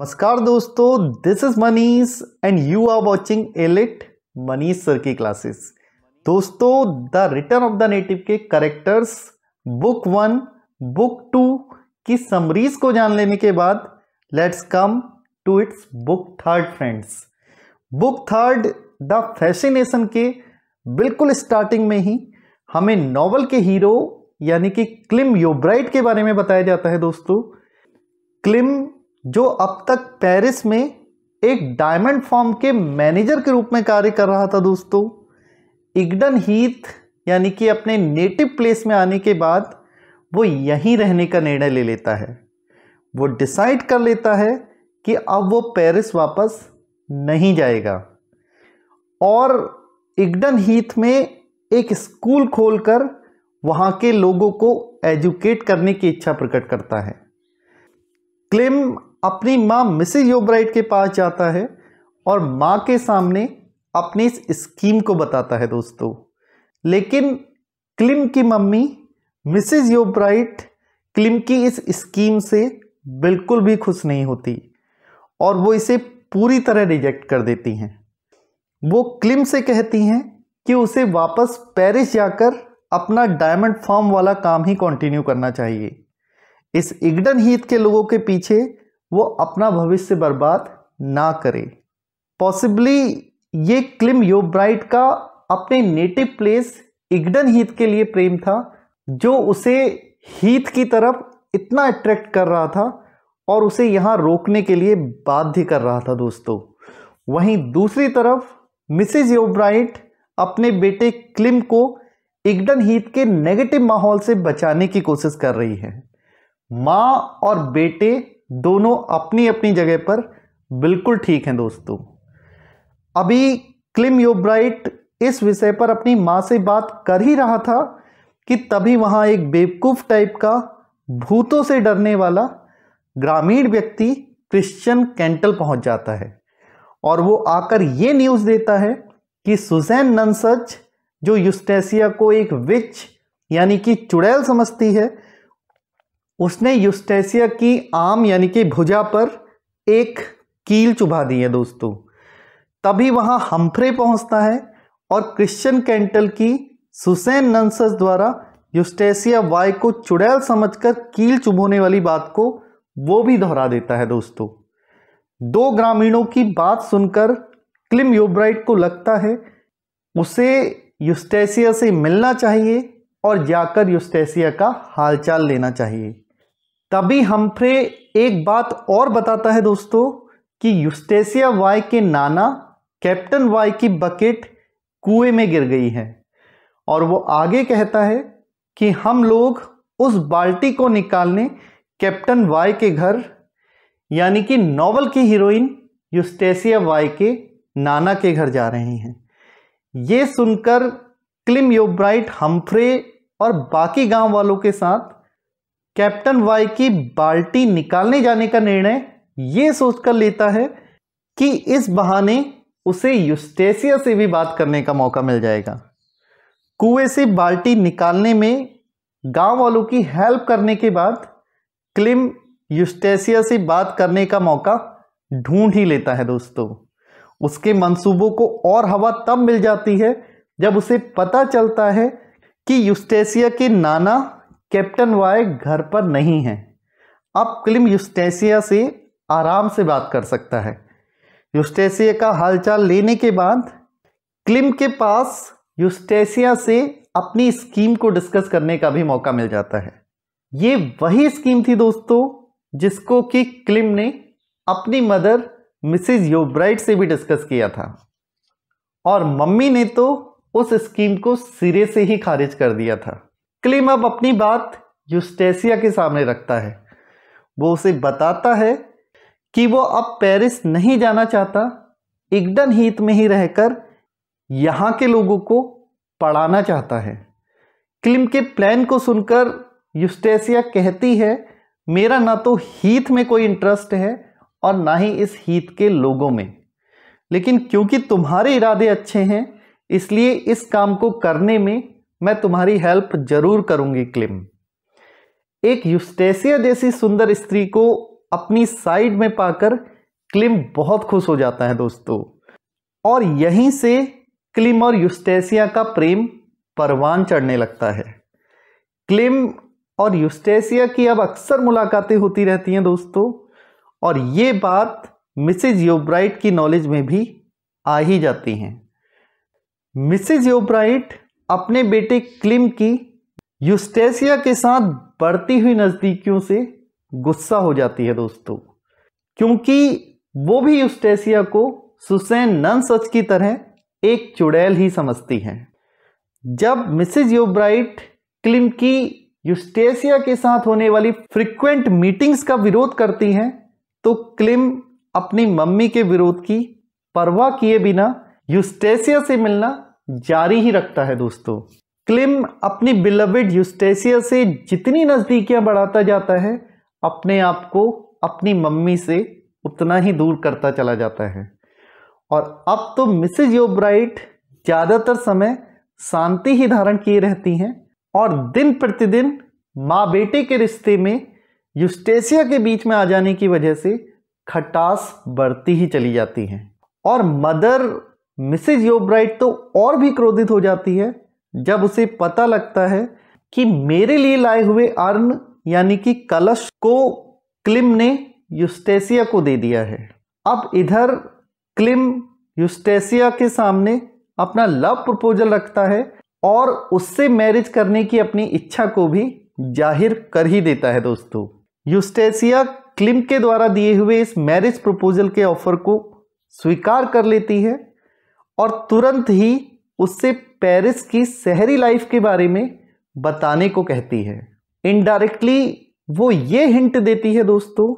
नमस्कार दोस्तों this is Manish and you are watching elite Manish sir की क्लासेस दोस्तों the return of the native के characters book one book two की summaries को जान लेने के बाद let's come to its book third friends book third the fascination के बिल्कुल स्टार्टिंग में ही हमें नॉवल के हीरो यानी कि क्लिम योब्राइट के बारे में बताया जाता है दोस्तों क्लिम जो अब तक पेरिस में एक डायमंड फॉर्म के मैनेजर के रूप में कार्य कर रहा था दोस्तों इग्डन हीथ यानी कि अपने नेटिव प्लेस में आने के बाद वो यहीं रहने का निर्णय ले लेता है वो डिसाइड कर लेता है कि अब वो पेरिस वापस नहीं जाएगा और इग्डन हीथ में एक स्कूल खोलकर वहां के लोगों को एजुकेट करने की इच्छा प्रकट करता है क्लेम अपनी माँ मिसेज योब्राइट के पास जाता है और माँ के सामने अपनी इस स्कीम को बताता है दोस्तों लेकिन क्लिम की मम्मी मिसेज योब्राइट क्लिम की इस स्कीम से बिल्कुल भी खुश नहीं होती और वो इसे पूरी तरह रिजेक्ट कर देती हैं वो क्लिम से कहती हैं कि उसे वापस पेरिस जाकर अपना डायमंड फॉर्म वाला काम ही कंटिन्यू करना चाहिए इस इग्डन हीथ के लोगों के पीछे वो अपना भविष्य बर्बाद ना करे पॉसिबली ये क्लिम योब्राइट का अपने नेटिव प्लेस इग्डन हीथ के लिए प्रेम था जो उसे हीथ की तरफ इतना अट्रैक्ट कर रहा था और उसे यहाँ रोकने के लिए बाध्य कर रहा था दोस्तों वहीं दूसरी तरफ मिसेज योब्राइट अपने बेटे क्लिम को इग्डन हीथ के नेगेटिव माहौल से बचाने की कोशिश कर रही है माँ और बेटे दोनों अपनी अपनी जगह पर बिल्कुल ठीक हैं दोस्तों अभी क्लिम योब्राइट इस विषय पर अपनी माँ से बात कर ही रहा था कि तभी वहाँ एक बेवकूफ़ टाइप का भूतों से डरने वाला ग्रामीण व्यक्ति क्रिश्चियन कैंटल पहुँच जाता है और वो आकर ये न्यूज़ देता है कि सुजैन नंसच जो यूस्टेसिया को एक विच यानी कि चुड़ैल समझती है उसने यूस्टेसिया की आम यानी कि भुजा पर एक कील चुभा दी है दोस्तों तभी वहाँ हम्फ्रे पहुँचता है और क्रिश्चियन कैंटल की सुसैन नंसस द्वारा यूस्टेसिया वाई को चुड़ैल समझकर कील चुभोने वाली बात को वो भी दोहरा देता है दोस्तों दो ग्रामीणों की बात सुनकर क्लिम योब्राइट को लगता है उसे यूस्टेसिया से मिलना चाहिए और जाकर यूस्टेसिया का हालचाल लेना चाहिए तभी हमफ्रे एक बात और बताता है दोस्तों कि यूस्टेसिया वाई के नाना कैप्टन वाई की बकेट कुएं में गिर गई है और वो आगे कहता है कि हम लोग उस बाल्टी को निकालने कैप्टन वाई के घर यानी कि नॉवल की हीरोइन यूस्टेसिया वाई के नाना के घर जा रहे हैं ये सुनकर क्लिम योब्राइट हम्फ्रे और बाकी गांव वालों के साथ कैप्टन वाई की बाल्टी निकालने जाने का निर्णय ये सोचकर लेता है कि इस बहाने उसे यूस्टेसिया से भी बात करने का मौका मिल जाएगा कुएं से बाल्टी निकालने में गांव वालों की हेल्प करने के बाद क्लिम यूस्टेसिया से बात करने का मौका ढूंढ ही लेता है दोस्तों उसके मंसूबों को और हवा तब मिल जाती है जब उसे पता चलता है कि यूस्टेसिया के नाना कैप्टन वाई घर पर नहीं है अब क्लिम यूस्टेसिया से आराम से बात कर सकता है यूस्टेसिया का हालचाल लेने के बाद क्लिम के पास यूस्टेसिया से अपनी स्कीम को डिस्कस करने का भी मौका मिल जाता है ये वही स्कीम थी दोस्तों जिसको कि क्लिम ने अपनी मदर मिसिज योब्राइट से भी डिस्कस किया था और मम्मी ने तो उस स्कीम को सिरे से ही खारिज कर दिया था क्लिम अब अपनी बात यूस्टेसिया के सामने रखता है वो उसे बताता है कि वो अब पेरिस नहीं जाना चाहता इग्डन हीत में ही रहकर यहाँ के लोगों को पढ़ाना चाहता है क्लिम के प्लान को सुनकर यूस्टेसिया कहती है मेरा ना तो हीथ में कोई इंटरेस्ट है और ना ही इस हीथ के लोगों में लेकिन क्योंकि तुम्हारे इरादे अच्छे हैं इसलिए इस काम को करने में मैं तुम्हारी हेल्प जरूर करूंगी क्लिम एक यूस्टेसिया जैसी सुंदर स्त्री को अपनी साइड में पाकर क्लिम बहुत खुश हो जाता है दोस्तों और यहीं से क्लिम और यूस्टेसिया का प्रेम परवान चढ़ने लगता है क्लिम और यूस्टेसिया की अब अक्सर मुलाकातें होती रहती हैं दोस्तों और ये बात मिसेज योब्राइट की नॉलेज में भी आ ही जाती हैं मिसेज योब्राइट अपने बेटे क्लिम की यूस्टेसिया के साथ बढ़ती हुई नज़दीकियों से गुस्सा हो जाती है दोस्तों क्योंकि वो भी यूस्टेसिया को सुसैन नन सच की तरह एक चुड़ैल ही समझती हैं जब मिसेज योब्राइट क्लिम की यूस्टेसिया के साथ होने वाली फ्रिक्वेंट मीटिंग्स का विरोध करती हैं तो क्लिम अपनी मम्मी के विरोध की परवाह किए बिना यूस्टेसिया से मिलना जारी ही रखता है दोस्तों क्लिम अपनी बिलविड यूस्टेसिया से जितनी नज़दीकियां बढ़ाता जाता है अपने आप को अपनी मम्मी से उतना ही दूर करता चला जाता है और अब तो मिसेज योब्राइट ज़्यादातर समय शांति ही धारण किए रहती हैं और दिन प्रतिदिन माँ बेटे के रिश्ते में यूस्टेसिया के बीच में आ जाने की वजह से खटास बढ़ती ही चली जाती हैं और मदर मिसिज योब्राइट तो और भी क्रोधित हो जाती है जब उसे पता लगता है कि मेरे लिए लाए हुए अर्न यानी कि कलश को क्लिम ने यूस्टेसिया को दे दिया है अब इधर क्लिम यूस्टेसिया के सामने अपना लव प्रपोजल रखता है और उससे मैरिज करने की अपनी इच्छा को भी जाहिर कर ही देता है दोस्तों यूस्टेसिया क्लिम के द्वारा दिए हुए इस मैरिज प्रपोजल के ऑफर को स्वीकार कर लेती है और तुरंत ही उससे पेरिस की शहरी लाइफ के बारे में बताने को कहती है इनडायरेक्टली वो ये हिंट देती है दोस्तों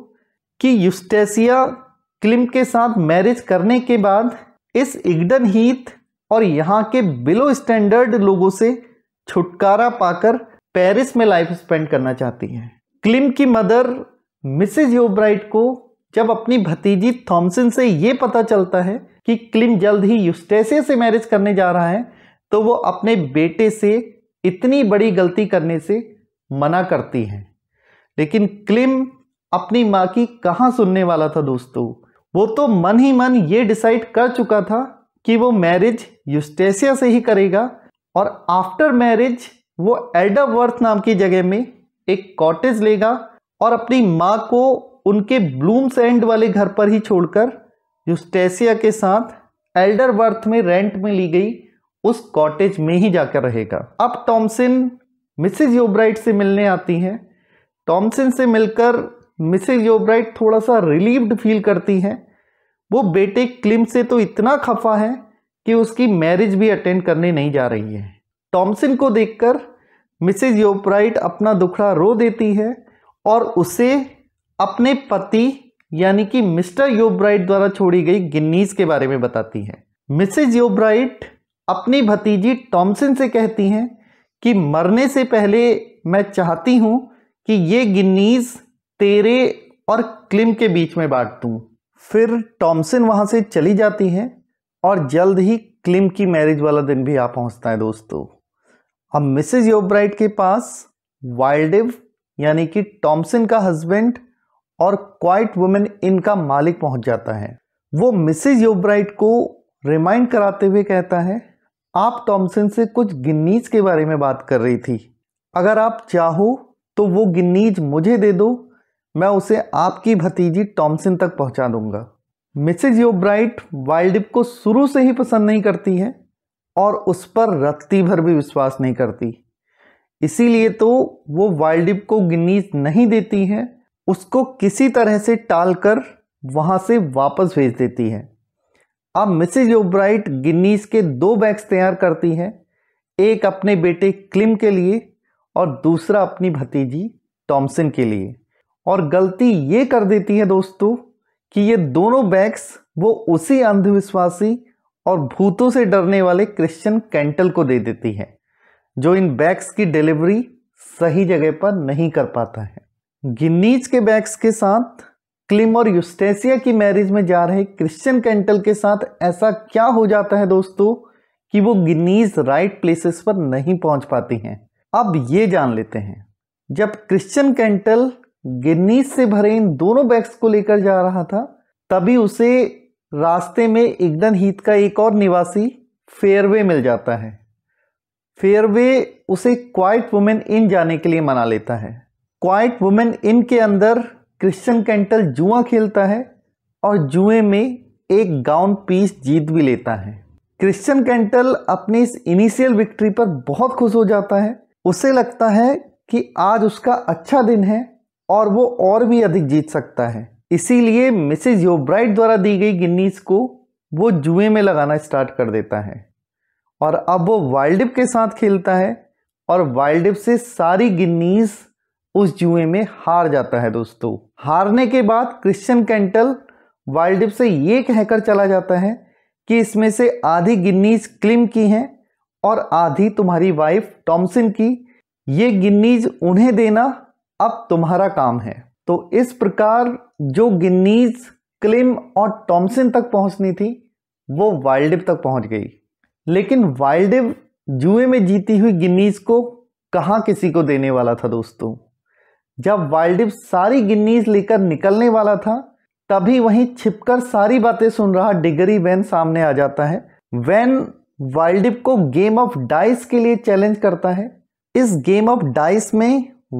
कि यूस्टेसिया क्लिम के साथ मैरिज करने के बाद इस इग्डन हीथ और यहाँ के बिलो स्टैंडर्ड लोगों से छुटकारा पाकर पेरिस में लाइफ स्पेंड करना चाहती है क्लिम की मदर मिसेज योब्राइट को जब अपनी भतीजी थॉमसन से ये पता चलता है कि क्लिम जल्द ही यूस्टेसे से मैरिज करने जा रहा है तो वो अपने बेटे से इतनी बड़ी गलती करने से मना करती हैं लेकिन क्लिम अपनी माँ की कहाँ सुनने वाला था दोस्तों वो तो मन ही मन ये डिसाइड कर चुका था कि वो मैरिज यूस्टेसिया से ही करेगा और आफ्टर मैरिज वो एल्डरवर्थ नाम की जगह में एक कॉटेज लेगा और अपनी माँ को उनके ब्लूम्स एंड वाले घर पर ही छोड़कर यूस्टेसिया के साथ एल्डर बर्थ में रेंट में ली गई उस कॉटेज में ही जाकर रहेगा अब टॉमसिन मिसेज योब्राइट से मिलने आती हैं टॉमसिन से मिलकर मिसेज योब्राइट थोड़ा सा रिलीव्ड फील करती हैं वो बेटे क्लिम से तो इतना खफा है कि उसकी मैरिज भी अटेंड करने नहीं जा रही है टॉमसिन को देखकर मिसेज योब्राइट अपना दुखड़ा रो देती है और उसे अपने पति यानी कि मिस्टर योब्राइट द्वारा छोड़ी गई गिन्नीज के बारे में बताती हैं मिसेज योब्राइट अपनी भतीजी टॉमसन से कहती हैं कि मरने से पहले मैं चाहती हूं कि ये गिन्नीज तेरे और क्लिम के बीच में बांट दूँ फिर टॉमसन वहां से चली जाती है और जल्द ही क्लिम की मैरिज वाला दिन भी आ पहुंचता है दोस्तों अब मिसेज योब्राइट के पास वाइल्डिव यानी कि टॉमसन का हस्बैंड और क्वाइट वुमेन इनका मालिक पहुंच जाता है वो मिसेज योब्राइट को रिमाइंड कराते हुए कहता है आप टॉमसन से कुछ गिन्नीज के बारे में बात कर रही थी अगर आप चाहो तो वो गिन्नीज मुझे दे दो मैं उसे आपकी भतीजी टॉमसन तक पहुंचा दूंगा मिसेज योब्राइट वाइल्डिप को शुरू से ही पसंद नहीं करती है और उस पर रत्ती भर भी विश्वास नहीं करती इसीलिए तो वो वाइल्डिप को गिन्नीज नहीं देती है उसको किसी तरह से टालकर वहां वहाँ से वापस भेज देती है अब मिसिज ओब्राइट गिन्नीस के दो बैग्स तैयार करती हैं एक अपने बेटे क्लिम के लिए और दूसरा अपनी भतीजी टॉमसन के लिए और गलती ये कर देती है दोस्तों कि ये दोनों बैग्स वो उसी अंधविश्वासी और भूतों से डरने वाले क्रिश्चियन कैंटल को दे देती है जो इन बैग्स की डिलीवरी सही जगह पर नहीं कर पाता है गिनीज के बैग्स के साथ क्लिम और यूस्टेसिया की मैरिज में जा रहे क्रिश्चियन कैंटल के साथ ऐसा क्या हो जाता है दोस्तों कि वो गिनीज राइट प्लेसेस पर नहीं पहुंच पाती हैं अब ये जान लेते हैं जब क्रिश्चियन कैंटल गिनीज से भरे इन दोनों बैग्स को लेकर जा रहा था तभी उसे रास्ते में इग्डन हीत का एक और निवासी फेयरवे मिल जाता है फेयरवे उसे क्वाइट वुमेन इन जाने के लिए मना लेता है क्वाइट वुमेन इन के अंदर क्रिश्चियन कैंटल जुआ खेलता है और जुए में एक गाउन पीस जीत भी लेता है क्रिश्चियन कैंटल अपनी इस इनिशियल विक्ट्री पर बहुत खुश हो जाता है उसे लगता है कि आज उसका अच्छा दिन है और वो और भी अधिक जीत सकता है इसीलिए मिसेज योब्राइट द्वारा दी गई गिन्नीस को वो जुए में लगाना स्टार्ट कर देता है और अब वो वाइल्डिप के साथ खेलता है और वाइल्डिप से सारी गिन्नीस उस जुए में हार जाता है दोस्तों हारने के बाद क्रिश्चियन कैंटल वाइल्डिप से ये कहकर चला जाता है कि इसमें से आधी गिन्नीज क्लिम की हैं और आधी तुम्हारी वाइफ टॉमसन की ये गिन्नीज उन्हें देना अब तुम्हारा काम है तो इस प्रकार जो गिन्नीज क्लिम और टॉमसन तक पहुंचनी थी वो वाइल्डिव तक पहुंच गई लेकिन वाइल्डिव जुए में जीती हुई गिन्नीज को कहाँ किसी को देने वाला था दोस्तों जब वाइल्डिप सारी गिन्नीज लेकर निकलने वाला था तभी वहीं छिपकर सारी बातें सुन रहा डिगरी वैन सामने आ जाता है वैन वाइल्डिप को गेम ऑफ डाइस के लिए चैलेंज करता है इस गेम ऑफ डाइस में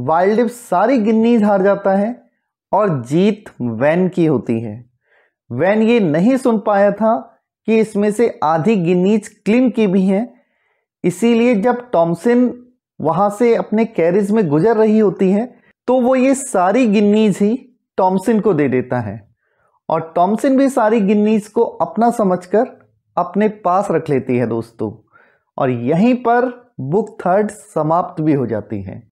वाइल्डिप सारी गिन्नीज हार जाता है और जीत वैन की होती है वैन ये नहीं सुन पाया था कि इसमें से आधी गिन्नीज क्लिन की भी हैं इसीलिए जब टॉमसिन वहाँ से अपने कैरिज में गुजर रही होती है तो वो ये सारी गिन्नीज ही टॉमसिन को दे देता है और टॉमसिन भी सारी गिन्नीज को अपना समझकर अपने पास रख लेती है दोस्तों और यहीं पर बुक थर्ड समाप्त भी हो जाती है